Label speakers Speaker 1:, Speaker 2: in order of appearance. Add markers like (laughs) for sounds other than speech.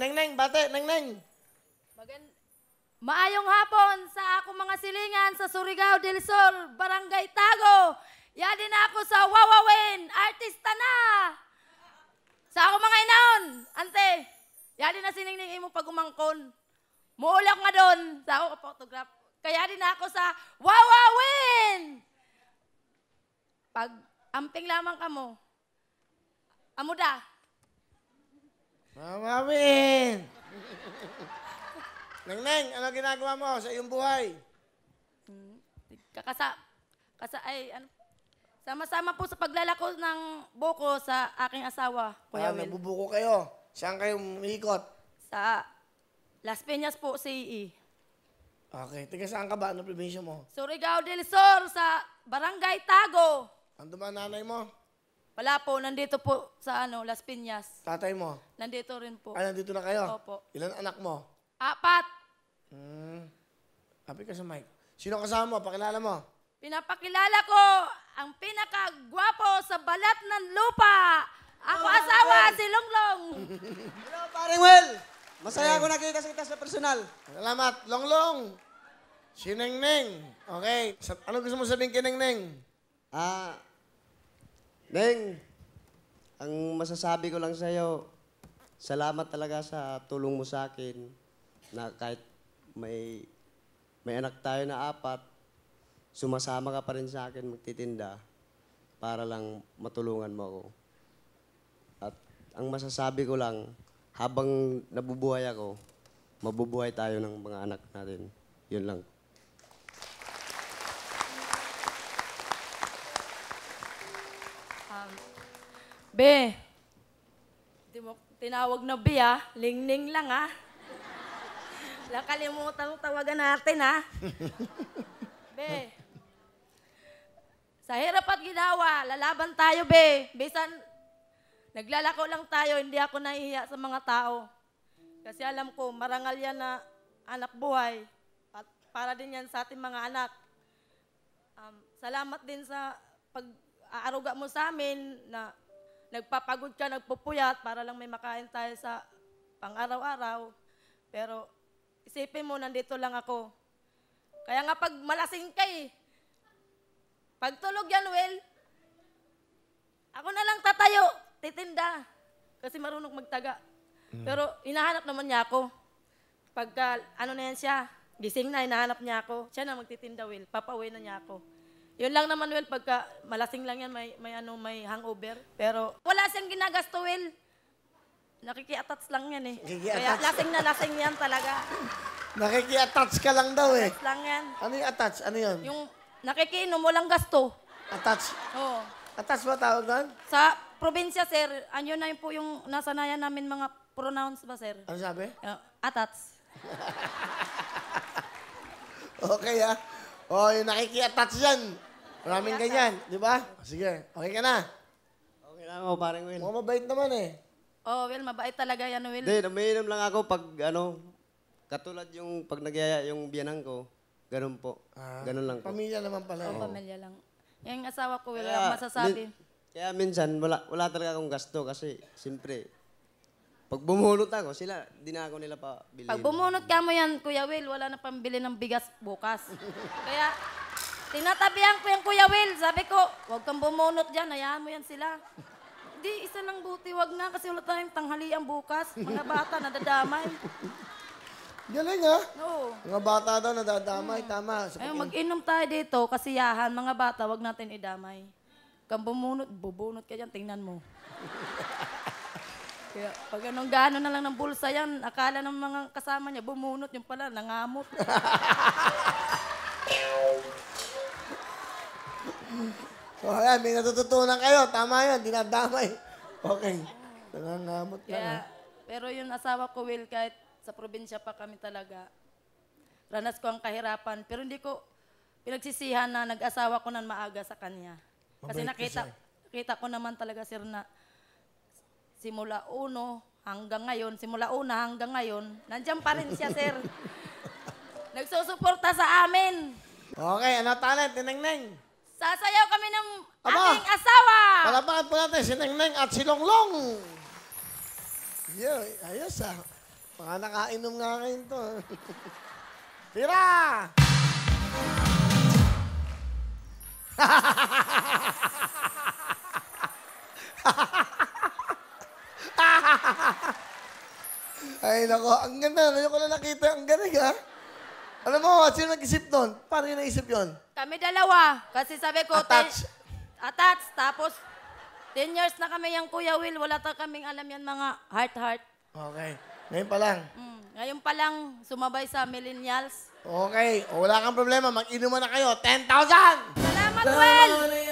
Speaker 1: Neng Neng, bate, Neng Neng. Magand Maayong hapon sa ako mga silingan sa Surigao del Sol, Barangay Tago. Yadi na ako sa Wawawin, artista na. Sa ako mga inaon, ante. Yadi na siningning imo pag umangkon. Muulak nga doon sa ako photograph. Kaya din ako sa Wawawin. Pag amping lamang
Speaker 2: kamo, amuda, Mama (laughs) Neng-neng, ano ginagawa mo sa iyong buhay?
Speaker 1: Kakasa, kasa, ay, ano, sama-sama po sa paglalako ng buko sa aking asawa, Kuya ah, Will.
Speaker 2: Nagbubuko kayo. Saan kayo umiikot? Sa
Speaker 1: Las Peñas po, CE.
Speaker 2: Okay. Tiga saan ka ba? Ano probinsya mo?
Speaker 1: Surigao del Sur, sa Barangay Tago. Ano ba nanay mo? Wala po, nandito po sa ano, Las Piñas. Tatay mo? Nandito rin po. Ah, nandito na kayo? Opo. Ilan anak mo? Apat.
Speaker 2: Hmm. Apit ka sa mic. Sino kasama mo? Pakilala mo.
Speaker 1: Pinapakilala ko ang pinakagwapo sa balat ng lupa. Ako oh, asawa, well. si Longlong.
Speaker 2: (laughs) Hello, paring Well. Masaya ako nakita sa kita sa personal. Salamat, Longlong. Si Neng Neng. Okay. Ano gusto mo sabihin kay Neng Neng? Ah, Neng, ang masasabi ko lang sa'yo, salamat talaga sa tulong mo sa akin na kahit may, may anak tayo na apat, sumasama ka pa rin sa akin magtitinda para lang matulungan mo ako. At ang masasabi ko lang, habang nabubuhay ako, mabubuhay tayo ng mga anak natin. Yun lang.
Speaker 1: Be, tinawag na be ah. Lingning lang ah. Nakalimutan tawagan natin ah. be, sa hirap at ginawa, lalaban tayo be. Bisan, naglalako lang tayo, hindi ako nahihiya sa mga tao. Kasi alam ko, marangal yan na anak buhay. At para din yan sa ating mga anak. Um, salamat din sa pag-aaruga mo sa amin na nagpapagod siya, nagpupuyat para lang may makain tayo sa pang-araw-araw. Pero isipin mo, nandito lang ako. Kaya nga pag malasing ka eh, pag tulog yan, well, ako na lang tatayo, titinda. Kasi marunong magtaga. Mm. Pero hinahanap naman niya ako. Pagka, ano na yan siya, gising na, hinahanap niya ako. Siya na magtitinda, well, Papauwi na niya ako. Yun lang naman, Will, pagka malasing lang yan, may, may, ano, may hangover. Pero wala siyang ginagasto, Will. Nakikiatats lang yan eh. Kaya Nakikiatats. lasing na lasing yan talaga.
Speaker 2: Nakiki-attach ka lang daw eh. Attach
Speaker 1: Lang yan. Ano yung
Speaker 2: attach? Ano yun? Yung
Speaker 1: nakikiinom, lang gasto. Attach. Oo. Attach ba tawag doon? Sa probinsya, sir, Ano na yun po yung nasanayan namin mga pronouns ba, sir? Ano
Speaker 2: sabi? Uh, atats. (laughs) Okay ah. Oh, yung nakiki-attach yan. Maraming ganyan, di ba? Oh, sige, okay ka na. Okay na ako, parang Will. Mukhang mabait naman eh.
Speaker 1: Oh, Will, mabait talaga yan, Will. Hindi,
Speaker 2: naminom lang ako pag ano, katulad yung pag nagyaya yung biyanang ko, ganun po. Ah, ganun lang po. Pamilya naman pala. Oh, pamilya
Speaker 1: lang. Yung asawa ko, Will, Kaya, masasabi. min-
Speaker 2: Kaya minsan, wala, wala talaga akong gasto kasi, siyempre, pag bumunot ako, sila, dinako nila pa bilhin. Pag
Speaker 1: bumunot ka mo yan, Kuya Will, wala na pambili ng bigas bukas. (laughs) Kaya, tinatabihan ko yung Kuya Will. Sabi ko, huwag kang bumunot dyan, hayaan mo yan sila. Hindi, isa lang buti, wag na kasi wala tayong tanghalian bukas. Mga bata, nadadamay.
Speaker 2: Galing ha? Ah. Oo. Mga bata daw nadadamay, mm. tama. Sa Ayun,
Speaker 1: mag-inom tayo dito, kasiyahan, mga bata, wag natin idamay. Kang bumunot, bubunot ka dyan, tingnan mo. (laughs) Kaya pag anong gano na lang ng bulsa yan, akala ng mga kasama niya, bumunot yung pala, nangamot. (laughs)
Speaker 2: so ayan, may natututunan kayo. Tama yun, dinadamay. Okay. Nangangamot ka Kaya, na.
Speaker 1: Pero yung asawa ko, Will, kahit sa probinsya pa kami talaga, ranas ko ang kahirapan. Pero hindi ko pinagsisihan na nag-asawa ko nang maaga sa kanya.
Speaker 2: Kasi Mabait nakita,
Speaker 1: kasi. nakita ko naman talaga, sir, na simula uno hanggang ngayon, simula una hanggang ngayon, nandiyan pa rin siya, sir. (laughs) Nagsusuporta sa amin.
Speaker 2: Okay, ano talent ni Nengneng?
Speaker 1: Sasayaw kami ng
Speaker 2: Aba, aking asawa. Palapakan po natin si Nengneng at si Longlong. Yeah, ayos ah. Mga nakainom nga ngayon to. (laughs) Tira! Ha ha ha ha ha! Ay, nako. Ang ganda. Ngayon ko na nakita. Ang galing, ha? Alam mo, sino nag-isip nun? Paano yung naisip yun?
Speaker 1: Kami dalawa. Kasi sabi ko, Attach. Ten, attach. Tapos, 10 years na kami yung Kuya Will. Wala ta kaming alam yan mga heart-heart.
Speaker 2: Okay. Ngayon pa lang. Mm,
Speaker 1: ngayon pa lang, sumabay sa millennials.
Speaker 2: Okay. O, wala kang problema. Mag-inuman na kayo. 10,000!
Speaker 1: Salamat, Will!